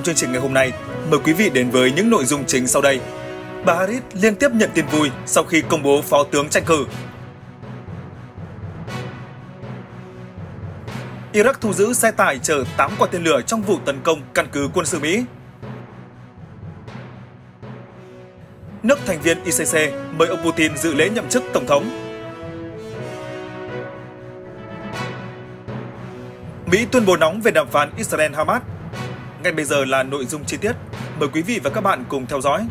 trong chương trình ngày hôm nay, mời quý vị đến với những nội dung chính sau đây. Bà Harris liên tiếp nhận tin vui sau khi công bố phó tướng tranh cử. Iraq thu giữ xe tải chở 8 quả tên lửa trong vụ tấn công căn cứ quân sự Mỹ. Nước thành viên ICC mời ông Putin dự lễ nhậm chức tổng thống. Mỹ tuyên bố nóng về đàm phán Israel-Hamas ngay bây giờ là nội dung chi tiết. Mời quý vị và các bạn cùng theo dõi.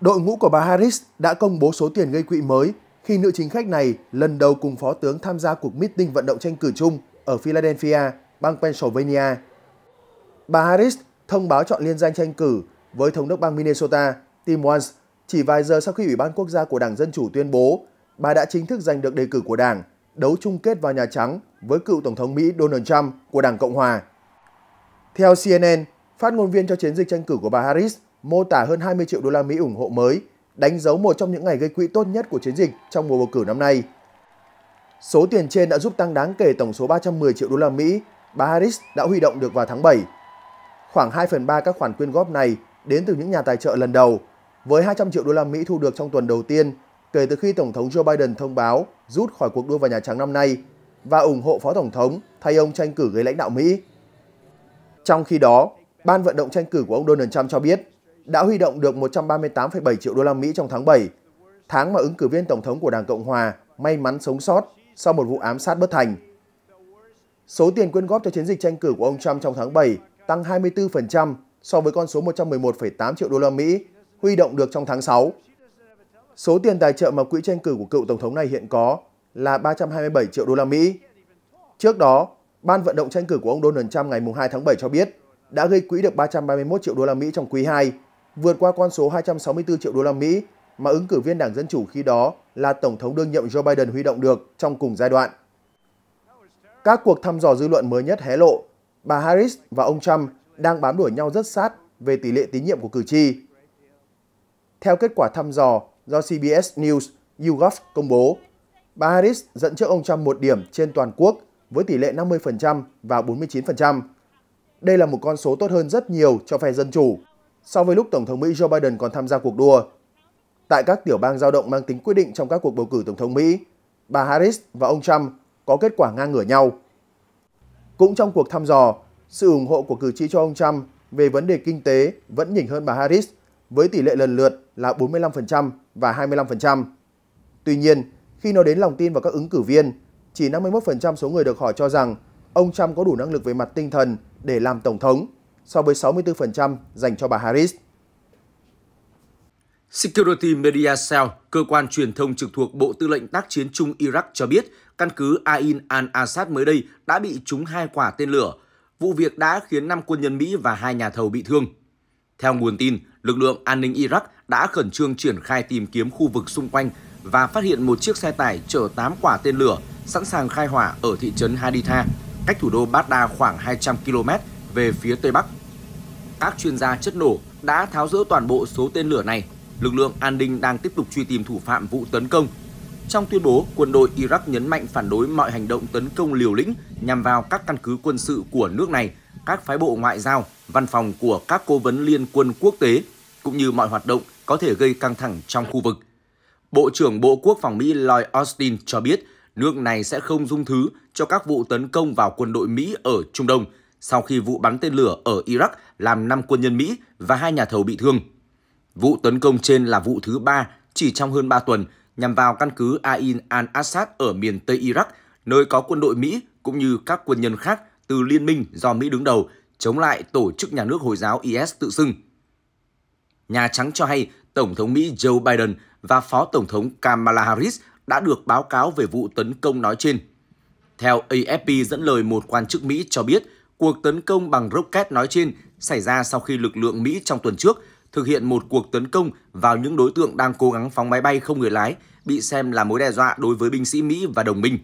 Đội ngũ của bà Harris đã công bố số tiền gây quỹ mới khi nữ chính khách này lần đầu cùng phó tướng tham gia cuộc meeting vận động tranh cử chung ở Philadelphia, bang Pennsylvania. Bà Harris thông báo chọn liên danh tranh cử với thống đốc bang Minnesota Tim Walz chỉ vài giờ sau khi Ủy ban Quốc gia của Đảng Dân Chủ tuyên bố bà đã chính thức giành được đề cử của Đảng đấu chung kết vào Nhà Trắng với cựu Tổng thống Mỹ Donald Trump của Đảng Cộng Hòa. Theo CNN, phát ngôn viên cho chiến dịch tranh cử của bà Harris mô tả hơn 20 triệu đô la Mỹ ủng hộ mới, đánh dấu một trong những ngày gây quỹ tốt nhất của chiến dịch trong mùa bầu cử năm nay. Số tiền trên đã giúp tăng đáng kể tổng số 310 triệu đô la Mỹ bà Harris đã huy động được vào tháng 7. Khoảng 2 phần 3 các khoản quyên góp này đến từ những nhà tài trợ lần đầu, với 200 triệu đô la Mỹ thu được trong tuần đầu tiên kể từ khi Tổng thống Joe Biden thông báo rút khỏi cuộc đua vào Nhà Trắng năm nay và ủng hộ Phó Tổng thống thay ông tranh cử ghế lãnh đạo Mỹ. Trong khi đó, Ban vận động tranh cử của ông Donald Trump cho biết đã huy động được 138,7 triệu đô la Mỹ trong tháng 7, tháng mà ứng cử viên Tổng thống của Đảng Cộng Hòa may mắn sống sót sau một vụ ám sát bất thành. Số tiền quyên góp cho chiến dịch tranh cử của ông Trump trong tháng 7 tăng 24% so với con số 111,8 triệu đô la Mỹ huy động được trong tháng 6. Số tiền tài trợ mà quỹ tranh cử của cựu tổng thống này hiện có là 327 triệu đô la Mỹ. Trước đó, ban vận động tranh cử của ông Donald Trump ngày 2 tháng 7 cho biết đã gây quỹ được 331 triệu đô la Mỹ trong quý 2, vượt qua con số 264 triệu đô la Mỹ mà ứng cử viên Đảng Dân Chủ khi đó là Tổng thống đương nhiệm Joe Biden huy động được trong cùng giai đoạn. Các cuộc thăm dò dư luận mới nhất hé lộ, bà Harris và ông Trump đang bám đuổi nhau rất sát về tỷ lệ tín nhiệm của cử tri. Theo kết quả thăm dò do CBS News YouGov công bố, bà Harris dẫn trước ông Trump một điểm trên toàn quốc với tỷ lệ 50% và 49%. Đây là một con số tốt hơn rất nhiều cho phe Dân Chủ so với lúc Tổng thống Mỹ Joe Biden còn tham gia cuộc đua. Tại các tiểu bang giao động mang tính quyết định trong các cuộc bầu cử Tổng thống Mỹ, bà Harris và ông Trump có kết quả ngang ngửa nhau. Cũng trong cuộc thăm dò, sự ủng hộ của cử tri cho ông Trump về vấn đề kinh tế vẫn nhỉnh hơn bà Harris với tỷ lệ lần lượt là 45% và 25%. Tuy nhiên, khi nói đến lòng tin vào các ứng cử viên, chỉ 51% số người được hỏi cho rằng ông Trump có đủ năng lực về mặt tinh thần để làm tổng thống, so với 64% dành cho bà Harris. Security Media Cell, cơ quan truyền thông trực thuộc Bộ Tư lệnh Tác chiến Trung Iraq cho biết căn cứ Ain al-Assad mới đây đã bị trúng hai quả tên lửa vụ việc đã khiến 5 quân nhân Mỹ và hai nhà thầu bị thương. Theo nguồn tin, lực lượng an ninh Iraq đã khẩn trương triển khai tìm kiếm khu vực xung quanh và phát hiện một chiếc xe tải chở 8 quả tên lửa sẵn sàng khai hỏa ở thị trấn Haditha, cách thủ đô Baghdad khoảng 200 km về phía tây bắc. Các chuyên gia chất nổ đã tháo rỡ toàn bộ số tên lửa này. Lực lượng an ninh đang tiếp tục truy tìm thủ phạm vụ tấn công. Trong tuyên bố, quân đội Iraq nhấn mạnh phản đối mọi hành động tấn công liều lĩnh nhằm vào các căn cứ quân sự của nước này, các phái bộ ngoại giao, văn phòng của các cố vấn liên quân quốc tế, cũng như mọi hoạt động có thể gây căng thẳng trong khu vực. Bộ trưởng Bộ Quốc phòng Mỹ Lloyd Austin cho biết nước này sẽ không dung thứ cho các vụ tấn công vào quân đội Mỹ ở Trung Đông sau khi vụ bắn tên lửa ở Iraq làm 5 quân nhân Mỹ và hai nhà thầu bị thương. Vụ tấn công trên là vụ thứ ba chỉ trong hơn 3 tuần nhằm vào căn cứ Ain al-Assad ở miền Tây Iraq, nơi có quân đội Mỹ cũng như các quân nhân khác từ liên minh do Mỹ đứng đầu chống lại tổ chức nhà nước Hồi giáo IS tự xưng. Nhà Trắng cho hay Tổng thống Mỹ Joe Biden và Phó Tổng thống Kamala Harris đã được báo cáo về vụ tấn công nói trên. Theo AFP dẫn lời một quan chức Mỹ cho biết, cuộc tấn công bằng rocket nói trên xảy ra sau khi lực lượng Mỹ trong tuần trước thực hiện một cuộc tấn công vào những đối tượng đang cố gắng phóng máy bay không người lái, bị xem là mối đe dọa đối với binh sĩ Mỹ và đồng minh.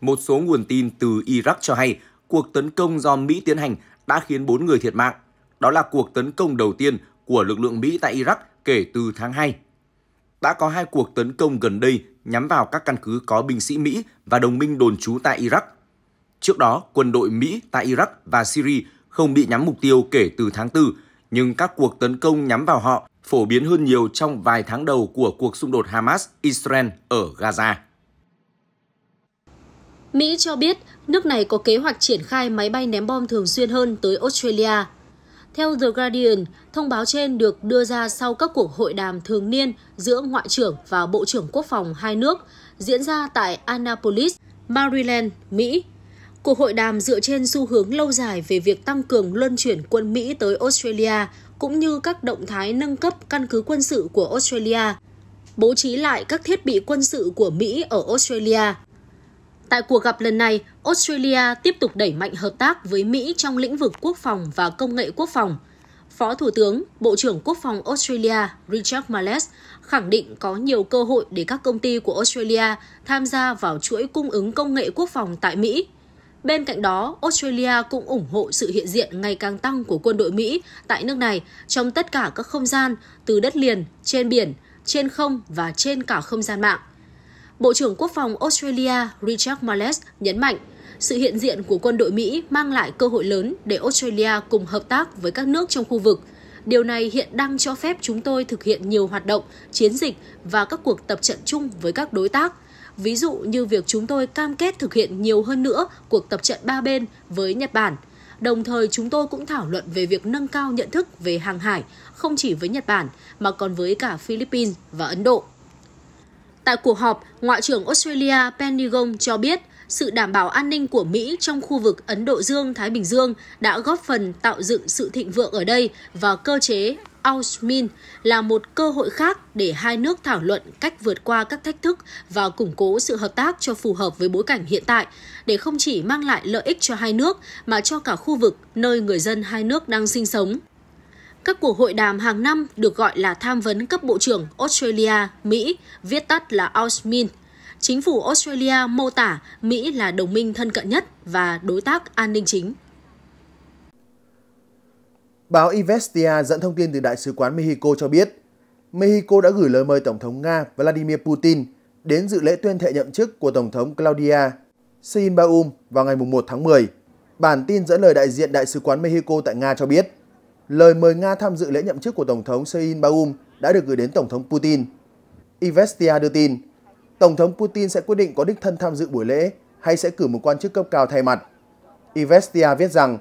Một số nguồn tin từ Iraq cho hay cuộc tấn công do Mỹ tiến hành đã khiến 4 người thiệt mạng. Đó là cuộc tấn công đầu tiên của lực lượng Mỹ tại Iraq kể từ tháng 2. Đã có hai cuộc tấn công gần đây nhắm vào các căn cứ có binh sĩ Mỹ và đồng minh đồn trú tại Iraq. Trước đó, quân đội Mỹ tại Iraq và Syria không bị nhắm mục tiêu kể từ tháng 4, nhưng các cuộc tấn công nhắm vào họ phổ biến hơn nhiều trong vài tháng đầu của cuộc xung đột Hamas-Israel ở Gaza. Mỹ cho biết nước này có kế hoạch triển khai máy bay ném bom thường xuyên hơn tới Australia. Theo The Guardian, thông báo trên được đưa ra sau các cuộc hội đàm thường niên giữa Ngoại trưởng và Bộ trưởng Quốc phòng hai nước diễn ra tại Annapolis, Maryland, Mỹ. Cuộc hội đàm dựa trên xu hướng lâu dài về việc tăng cường luân chuyển quân Mỹ tới Australia cũng như các động thái nâng cấp căn cứ quân sự của Australia, bố trí lại các thiết bị quân sự của Mỹ ở Australia Tại cuộc gặp lần này, Australia tiếp tục đẩy mạnh hợp tác với Mỹ trong lĩnh vực quốc phòng và công nghệ quốc phòng. Phó Thủ tướng, Bộ trưởng Quốc phòng Australia Richard Marles khẳng định có nhiều cơ hội để các công ty của Australia tham gia vào chuỗi cung ứng công nghệ quốc phòng tại Mỹ. Bên cạnh đó, Australia cũng ủng hộ sự hiện diện ngày càng tăng của quân đội Mỹ tại nước này trong tất cả các không gian, từ đất liền, trên biển, trên không và trên cả không gian mạng – Bộ trưởng Quốc phòng Australia Richard Marles nhấn mạnh, sự hiện diện của quân đội Mỹ mang lại cơ hội lớn để Australia cùng hợp tác với các nước trong khu vực. Điều này hiện đang cho phép chúng tôi thực hiện nhiều hoạt động, chiến dịch và các cuộc tập trận chung với các đối tác. Ví dụ như việc chúng tôi cam kết thực hiện nhiều hơn nữa cuộc tập trận ba bên với Nhật Bản. Đồng thời chúng tôi cũng thảo luận về việc nâng cao nhận thức về hàng hải, không chỉ với Nhật Bản mà còn với cả Philippines và Ấn Độ. Tại cuộc họp, Ngoại trưởng Australia Penny Gong cho biết sự đảm bảo an ninh của Mỹ trong khu vực Ấn Độ Dương-Thái Bình Dương đã góp phần tạo dựng sự thịnh vượng ở đây và cơ chế Ausmin là một cơ hội khác để hai nước thảo luận cách vượt qua các thách thức và củng cố sự hợp tác cho phù hợp với bối cảnh hiện tại, để không chỉ mang lại lợi ích cho hai nước mà cho cả khu vực nơi người dân hai nước đang sinh sống. Các cuộc hội đàm hàng năm được gọi là tham vấn cấp bộ trưởng Australia, Mỹ, viết tắt là AUSMIN. Chính phủ Australia mô tả Mỹ là đồng minh thân cận nhất và đối tác an ninh chính. Báo Investia dẫn thông tin từ Đại sứ quán Mexico cho biết, Mexico đã gửi lời mời Tổng thống Nga Vladimir Putin đến dự lễ tuyên thệ nhậm chức của Tổng thống Claudia Sheinbaum vào ngày 1 tháng 10. Bản tin dẫn lời đại diện Đại sứ quán Mexico tại Nga cho biết, lời mời Nga tham dự lễ nhậm chức của Tổng thống Sein Baum đã được gửi đến Tổng thống Putin. Ivestia đưa tin, Tổng thống Putin sẽ quyết định có đích thân tham dự buổi lễ hay sẽ cử một quan chức cấp cao thay mặt. Ivestia viết rằng,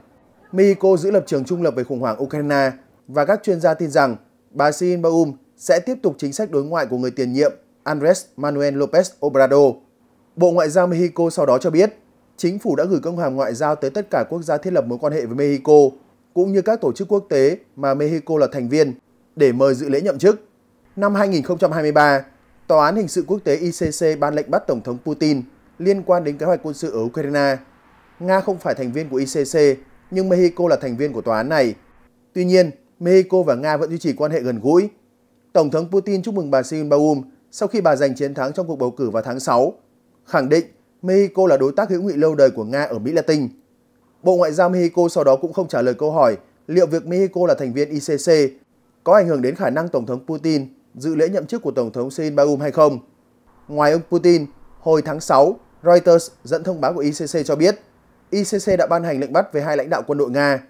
Mexico giữ lập trường trung lập về khủng hoảng Ukraine và các chuyên gia tin rằng bà Sein Baum sẽ tiếp tục chính sách đối ngoại của người tiền nhiệm Andres Manuel López Obrador. Bộ Ngoại giao Mexico sau đó cho biết, chính phủ đã gửi công hàm ngoại giao tới tất cả quốc gia thiết lập mối quan hệ với Mexico cũng như các tổ chức quốc tế mà Mexico là thành viên để mời dự lễ nhậm chức. Năm 2023, Tòa án Hình sự Quốc tế ICC ban lệnh bắt Tổng thống Putin liên quan đến kế hoạch quân sự ở Ukraine. Nga không phải thành viên của ICC, nhưng Mexico là thành viên của tòa án này. Tuy nhiên, Mexico và Nga vẫn duy trì quan hệ gần gũi. Tổng thống Putin chúc mừng bà Sheinbaum sau khi bà giành chiến thắng trong cuộc bầu cử vào tháng 6, khẳng định Mexico là đối tác hữu nghị lâu đời của Nga ở Mỹ Latin. Bộ Ngoại giao Mexico sau đó cũng không trả lời câu hỏi liệu việc Mexico là thành viên ICC có ảnh hưởng đến khả năng Tổng thống Putin dự lễ nhậm chức của Tổng thống Sein Baum hay không. Ngoài ông Putin, hồi tháng 6, Reuters dẫn thông báo của ICC cho biết ICC đã ban hành lệnh bắt về hai lãnh đạo quân đội Nga.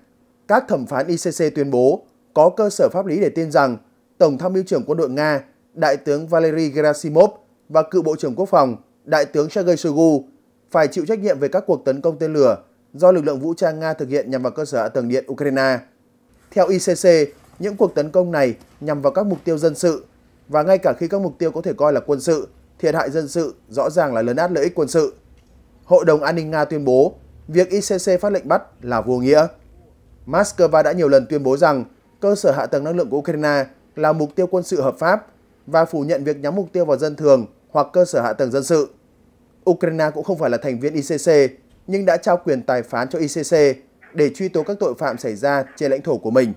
Các thẩm phán ICC tuyên bố có cơ sở pháp lý để tin rằng Tổng tham mưu trưởng quân đội Nga, Đại tướng Valery Gerasimov và cựu Bộ trưởng Quốc phòng, Đại tướng Sergei Shoigu phải chịu trách nhiệm về các cuộc tấn công tên lửa do lực lượng vũ trang Nga thực hiện nhằm vào cơ sở hạ tầng điện Ukraine. Theo ICC, những cuộc tấn công này nhằm vào các mục tiêu dân sự và ngay cả khi các mục tiêu có thể coi là quân sự, thiệt hại dân sự rõ ràng là lớn át lợi ích quân sự. Hội đồng An ninh Nga tuyên bố việc ICC phát lệnh bắt là vô nghĩa. Moscow đã nhiều lần tuyên bố rằng cơ sở hạ tầng năng lượng của Ukraine là mục tiêu quân sự hợp pháp và phủ nhận việc nhắm mục tiêu vào dân thường hoặc cơ sở hạ tầng dân sự. Ukraine cũng không phải là thành viên ICC nhưng đã trao quyền tài phán cho ICC để truy tố các tội phạm xảy ra trên lãnh thổ của mình.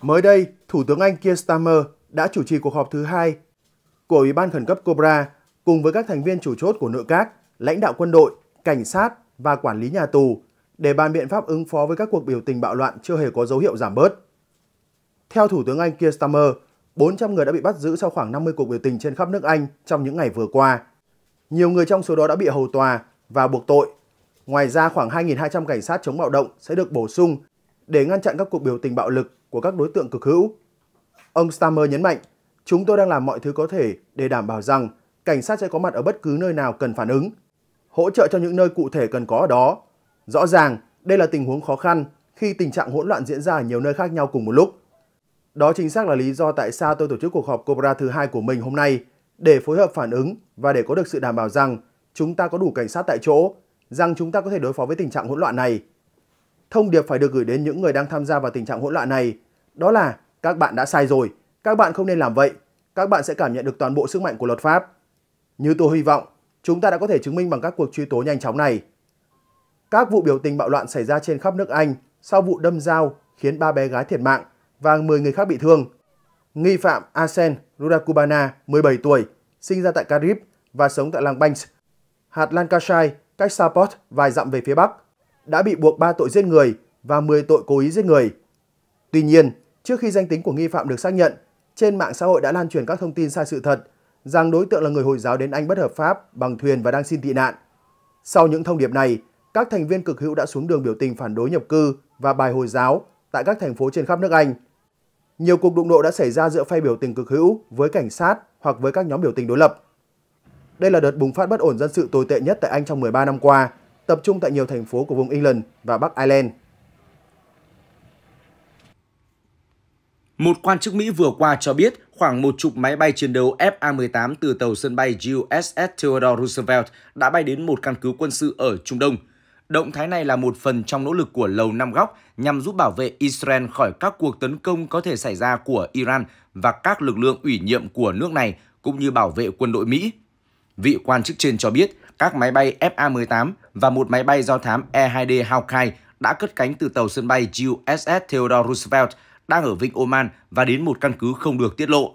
Mới đây, Thủ tướng Anh Keir Starmer đã chủ trì cuộc họp thứ hai của Ủy ban khẩn cấp Cobra cùng với các thành viên chủ chốt của nội các, lãnh đạo quân đội, cảnh sát và quản lý nhà tù để bàn biện pháp ứng phó với các cuộc biểu tình bạo loạn chưa hề có dấu hiệu giảm bớt. Theo Thủ tướng Anh Keir Starmer, 400 người đã bị bắt giữ sau khoảng 50 cuộc biểu tình trên khắp nước Anh trong những ngày vừa qua, nhiều người trong số đó đã bị hầu tòa và buộc tội. Ngoài ra khoảng 2.200 cảnh sát chống bạo động sẽ được bổ sung để ngăn chặn các cuộc biểu tình bạo lực của các đối tượng cực hữu. Ông Stammer nhấn mạnh, chúng tôi đang làm mọi thứ có thể để đảm bảo rằng cảnh sát sẽ có mặt ở bất cứ nơi nào cần phản ứng, hỗ trợ cho những nơi cụ thể cần có ở đó. Rõ ràng, đây là tình huống khó khăn khi tình trạng hỗn loạn diễn ra ở nhiều nơi khác nhau cùng một lúc. Đó chính xác là lý do tại sao tôi tổ chức cuộc họp Cobra thứ hai của mình hôm nay để phối hợp phản ứng và để có được sự đảm bảo rằng chúng ta có đủ cảnh sát tại chỗ, rằng chúng ta có thể đối phó với tình trạng hỗn loạn này. Thông điệp phải được gửi đến những người đang tham gia vào tình trạng hỗn loạn này, đó là các bạn đã sai rồi, các bạn không nên làm vậy, các bạn sẽ cảm nhận được toàn bộ sức mạnh của luật pháp. Như tôi hy vọng, chúng ta đã có thể chứng minh bằng các cuộc truy tố nhanh chóng này. Các vụ biểu tình bạo loạn xảy ra trên khắp nước Anh sau vụ đâm dao khiến ba bé gái thiệt mạng và 10 người khác bị thương – Nghi phạm Asen Rudakubana, 17 tuổi, sinh ra tại Carib và sống tại làng Banks, hạt Lancashire, cách Southport vài dặm về phía Bắc, đã bị buộc 3 tội giết người và 10 tội cố ý giết người. Tuy nhiên, trước khi danh tính của nghi phạm được xác nhận, trên mạng xã hội đã lan truyền các thông tin sai sự thật rằng đối tượng là người Hồi giáo đến Anh bất hợp pháp bằng thuyền và đang xin tị nạn. Sau những thông điệp này, các thành viên cực hữu đã xuống đường biểu tình phản đối nhập cư và bài Hồi giáo tại các thành phố trên khắp nước Anh – nhiều cuộc đụng độ đã xảy ra giữa phe biểu tình cực hữu với cảnh sát hoặc với các nhóm biểu tình đối lập. Đây là đợt bùng phát bất ổn dân sự tồi tệ nhất tại Anh trong 13 năm qua, tập trung tại nhiều thành phố của vùng England và Bắc Ireland. Một quan chức Mỹ vừa qua cho biết khoảng một chục máy bay chiến đấu FA-18 từ tàu sân bay USS Theodore Roosevelt đã bay đến một căn cứ quân sự ở Trung Đông – Động thái này là một phần trong nỗ lực của Lầu Năm Góc nhằm giúp bảo vệ Israel khỏi các cuộc tấn công có thể xảy ra của Iran và các lực lượng ủy nhiệm của nước này, cũng như bảo vệ quân đội Mỹ. Vị quan chức trên cho biết các máy bay FA-18 và một máy bay do thám E-2D Hawkeye đã cất cánh từ tàu sân bay USS Theodore Roosevelt đang ở Vịnh Oman và đến một căn cứ không được tiết lộ.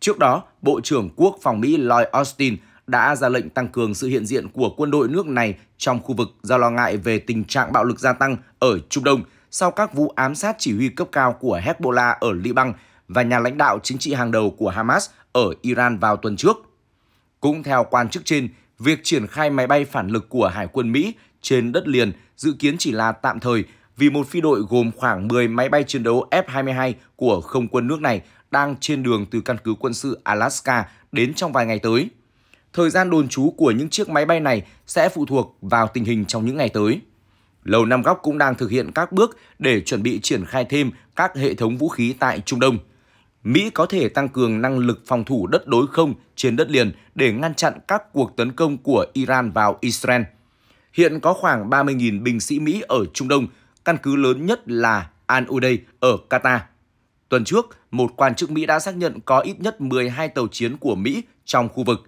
Trước đó, Bộ trưởng Quốc phòng Mỹ Lloyd Austin đã ra lệnh tăng cường sự hiện diện của quân đội nước này trong khu vực do lo ngại về tình trạng bạo lực gia tăng ở Trung Đông sau các vụ ám sát chỉ huy cấp cao của Hezbollah ở Liban và nhà lãnh đạo chính trị hàng đầu của Hamas ở Iran vào tuần trước. Cũng theo quan chức trên, việc triển khai máy bay phản lực của Hải quân Mỹ trên đất liền dự kiến chỉ là tạm thời vì một phi đội gồm khoảng 10 máy bay chiến đấu F-22 của không quân nước này đang trên đường từ căn cứ quân sự Alaska đến trong vài ngày tới thời gian đồn trú của những chiếc máy bay này sẽ phụ thuộc vào tình hình trong những ngày tới. Lầu Năm Góc cũng đang thực hiện các bước để chuẩn bị triển khai thêm các hệ thống vũ khí tại Trung Đông. Mỹ có thể tăng cường năng lực phòng thủ đất đối không trên đất liền để ngăn chặn các cuộc tấn công của Iran vào Israel. Hiện có khoảng 30.000 binh sĩ Mỹ ở Trung Đông, căn cứ lớn nhất là Al Udeid ở Qatar. Tuần trước, một quan chức Mỹ đã xác nhận có ít nhất 12 tàu chiến của Mỹ trong khu vực.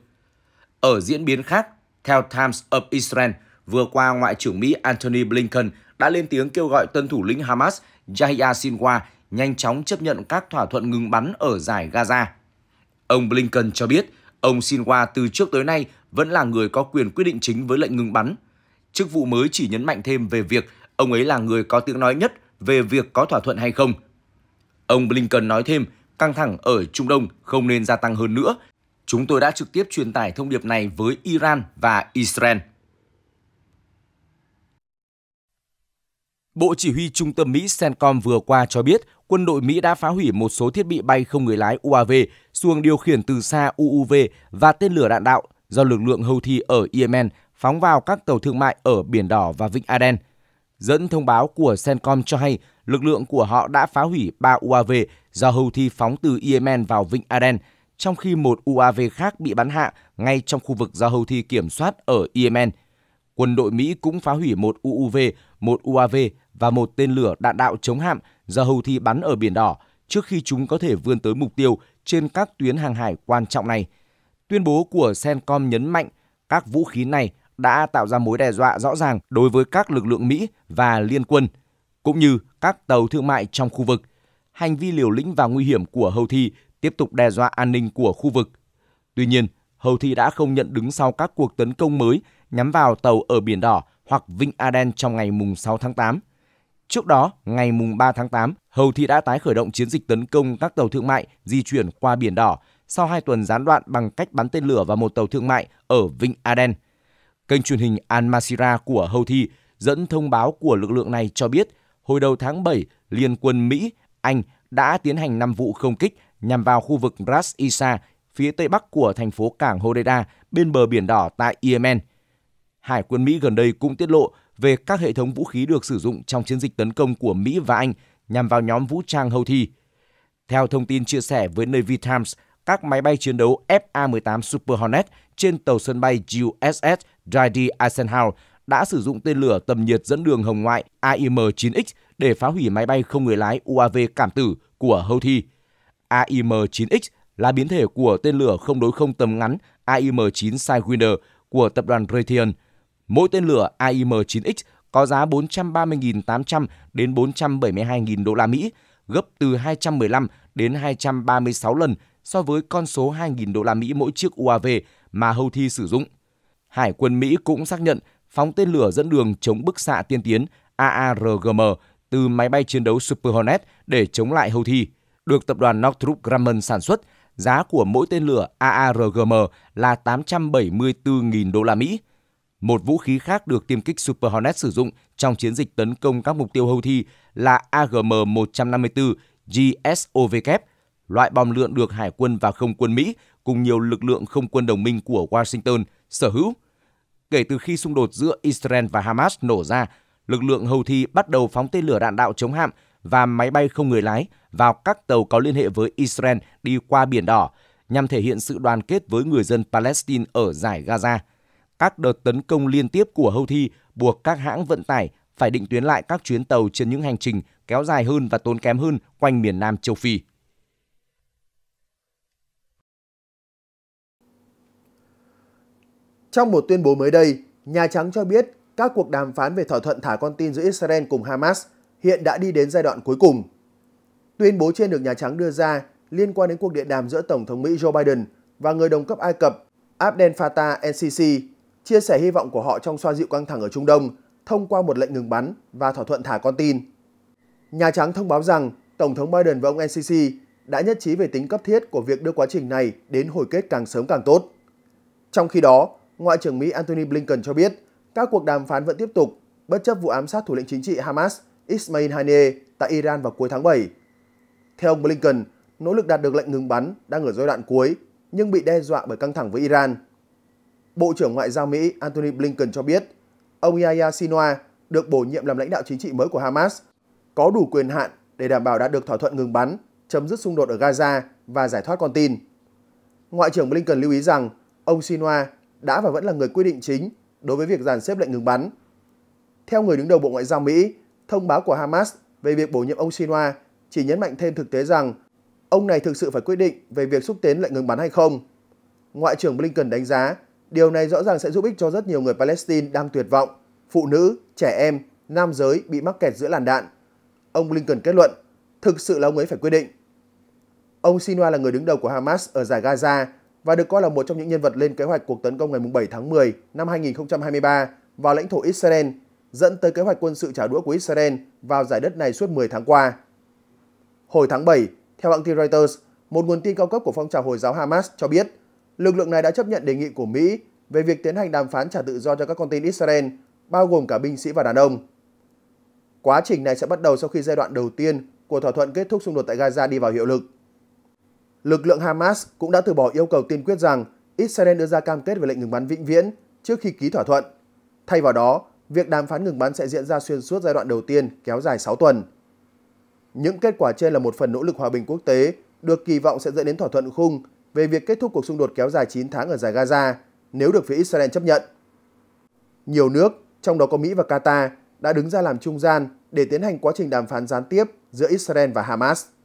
Ở diễn biến khác, theo Times of Israel, vừa qua Ngoại trưởng Mỹ Antony Blinken đã lên tiếng kêu gọi tân thủ lĩnh Hamas Yahya Sinwar nhanh chóng chấp nhận các thỏa thuận ngừng bắn ở giải Gaza. Ông Blinken cho biết, ông Sinwar từ trước tới nay vẫn là người có quyền quyết định chính với lệnh ngừng bắn. Chức vụ mới chỉ nhấn mạnh thêm về việc ông ấy là người có tiếng nói nhất về việc có thỏa thuận hay không. Ông Blinken nói thêm, căng thẳng ở Trung Đông không nên gia tăng hơn nữa Chúng tôi đã trực tiếp truyền tải thông điệp này với Iran và Israel. Bộ Chỉ huy Trung tâm Mỹ CENTCOM vừa qua cho biết quân đội Mỹ đã phá hủy một số thiết bị bay không người lái UAV, xuồng điều khiển từ xa UUV và tên lửa đạn đạo do lực lượng Houthi ở Yemen phóng vào các tàu thương mại ở Biển Đỏ và Vịnh Aden. Dẫn thông báo của CENTCOM cho hay lực lượng của họ đã phá hủy 3 UAV do Houthi phóng từ Yemen vào Vịnh Aden – trong khi một UAV khác bị bắn hạ ngay trong khu vực do Houthi kiểm soát ở Yemen. Quân đội Mỹ cũng phá hủy một UUV, một UAV và một tên lửa đạn đạo chống hạm do Houthi bắn ở Biển Đỏ trước khi chúng có thể vươn tới mục tiêu trên các tuyến hàng hải quan trọng này. Tuyên bố của Cencom nhấn mạnh các vũ khí này đã tạo ra mối đe dọa rõ ràng đối với các lực lượng Mỹ và liên quân, cũng như các tàu thương mại trong khu vực. Hành vi liều lĩnh và nguy hiểm của Houthi tiếp tục đe dọa an ninh của khu vực. Tuy nhiên, hầu thi đã không nhận đứng sau các cuộc tấn công mới nhắm vào tàu ở Biển Đỏ hoặc Vịnh Aden trong ngày mùng 6 tháng 8. Trước đó, ngày mùng 3 tháng 8, thi đã tái khởi động chiến dịch tấn công các tàu thương mại di chuyển qua Biển Đỏ sau hai tuần gián đoạn bằng cách bắn tên lửa vào một tàu thương mại ở Vịnh Aden. Kênh truyền hình Al-Masira của hầu thi dẫn thông báo của lực lượng này cho biết, hồi đầu tháng 7, Liên quân Mỹ, Anh đã tiến hành 5 vụ không kích nhằm vào khu vực Ras Isa phía tây bắc của thành phố cảng Hodeida bên bờ biển đỏ tại Yemen. Hải quân Mỹ gần đây cũng tiết lộ về các hệ thống vũ khí được sử dụng trong chiến dịch tấn công của Mỹ và Anh nhằm vào nhóm vũ trang Houthi. Theo thông tin chia sẻ với Navy Times, các máy bay chiến đấu FA-18 Super Hornet trên tàu sân bay USS Dwight D. Eisenhower đã sử dụng tên lửa tầm nhiệt dẫn đường hồng ngoại AIM-9X để phá hủy máy bay không người lái UAV cảm tử của Houthi. AIM-9X là biến thể của tên lửa không đối không tầm ngắn AIM-9 Sidewinder của tập đoàn Raytheon. Mỗi tên lửa AIM-9X có giá 430.800 đến 472.000 đô la Mỹ, gấp từ 215 đến 236 lần so với con số 2.000 đô la Mỹ mỗi chiếc UAV mà Houthi sử dụng. Hải quân Mỹ cũng xác nhận phóng tên lửa dẫn đường chống bức xạ tiên tiến AARGM từ máy bay chiến đấu Super Hornet để chống lại Houthi được tập đoàn Northrop Grumman sản xuất, giá của mỗi tên lửa AARGM là 874.000 đô la Mỹ. Một vũ khí khác được tiêm kích Super Hornet sử dụng trong chiến dịch tấn công các mục tiêu thi là AGM-154 GSOW, loại bom lượn được Hải quân và Không quân Mỹ cùng nhiều lực lượng không quân đồng minh của Washington sở hữu. Kể từ khi xung đột giữa Israel và Hamas nổ ra, lực lượng hầu thi bắt đầu phóng tên lửa đạn đạo chống hạm và máy bay không người lái vào các tàu có liên hệ với Israel đi qua Biển Đỏ nhằm thể hiện sự đoàn kết với người dân Palestine ở giải Gaza. Các đợt tấn công liên tiếp của Houthi buộc các hãng vận tải phải định tuyến lại các chuyến tàu trên những hành trình kéo dài hơn và tốn kém hơn quanh miền Nam châu Phi. Trong một tuyên bố mới đây, Nhà Trắng cho biết các cuộc đàm phán về thỏa thuận thả con tin giữa Israel cùng Hamas hiện đã đi đến giai đoạn cuối cùng – Tuyên bố trên được Nhà Trắng đưa ra liên quan đến cuộc điện đàm giữa Tổng thống Mỹ Joe Biden và người đồng cấp Ai Cập Abdel Fattah el-Sisi, chia sẻ hy vọng của họ trong xoa dịu căng thẳng ở Trung Đông thông qua một lệnh ngừng bắn và thỏa thuận thả con tin. Nhà Trắng thông báo rằng Tổng thống Biden và ông el-Sisi đã nhất trí về tính cấp thiết của việc đưa quá trình này đến hồi kết càng sớm càng tốt. Trong khi đó, Ngoại trưởng Mỹ Antony Blinken cho biết các cuộc đàm phán vẫn tiếp tục bất chấp vụ ám sát thủ lĩnh chính trị Hamas Ismail Haniyeh tại Iran vào cuối tháng 7 theo ông Blinken, nỗ lực đạt được lệnh ngừng bắn đang ở giai đoạn cuối nhưng bị đe dọa bởi căng thẳng với Iran. Bộ trưởng Ngoại giao Mỹ Antony Blinken cho biết, ông Yahya Sinwar được bổ nhiệm làm lãnh đạo chính trị mới của Hamas, có đủ quyền hạn để đảm bảo đạt được thỏa thuận ngừng bắn, chấm dứt xung đột ở Gaza và giải thoát con tin. Ngoại trưởng Blinken lưu ý rằng ông Sinwar đã và vẫn là người quyết định chính đối với việc dàn xếp lệnh ngừng bắn. Theo người đứng đầu Bộ Ngoại giao Mỹ, thông báo của Hamas về việc bổ nhiệm ông Sinwar chỉ nhấn mạnh thêm thực tế rằng ông này thực sự phải quyết định về việc xúc tiến lệnh ngừng bắn hay không. Ngoại trưởng Blinken đánh giá điều này rõ ràng sẽ giúp ích cho rất nhiều người Palestine đang tuyệt vọng, phụ nữ, trẻ em, nam giới bị mắc kẹt giữa làn đạn. Ông Blinken kết luận, thực sự là ông ấy phải quyết định. Ông Sinwar là người đứng đầu của Hamas ở giải Gaza và được coi là một trong những nhân vật lên kế hoạch cuộc tấn công ngày 7 tháng 10 năm 2023 vào lãnh thổ Israel, dẫn tới kế hoạch quân sự trả đũa của Israel vào giải đất này suốt 10 tháng qua. Hồi tháng 7, theo hãng tin Reuters, một nguồn tin cao cấp của phong trào Hồi giáo Hamas cho biết lực lượng này đã chấp nhận đề nghị của Mỹ về việc tiến hành đàm phán trả tự do cho các con tin Israel, bao gồm cả binh sĩ và đàn ông. Quá trình này sẽ bắt đầu sau khi giai đoạn đầu tiên của thỏa thuận kết thúc xung đột tại Gaza đi vào hiệu lực. Lực lượng Hamas cũng đã từ bỏ yêu cầu tiên quyết rằng Israel đưa ra cam kết về lệnh ngừng bắn vĩnh viễn trước khi ký thỏa thuận. Thay vào đó, việc đàm phán ngừng bắn sẽ diễn ra xuyên suốt giai đoạn đầu tiên kéo dài 6 tuần. Những kết quả trên là một phần nỗ lực hòa bình quốc tế được kỳ vọng sẽ dẫn đến thỏa thuận khung về việc kết thúc cuộc xung đột kéo dài 9 tháng ở giải Gaza nếu được phía Israel chấp nhận. Nhiều nước, trong đó có Mỹ và Qatar, đã đứng ra làm trung gian để tiến hành quá trình đàm phán gián tiếp giữa Israel và Hamas.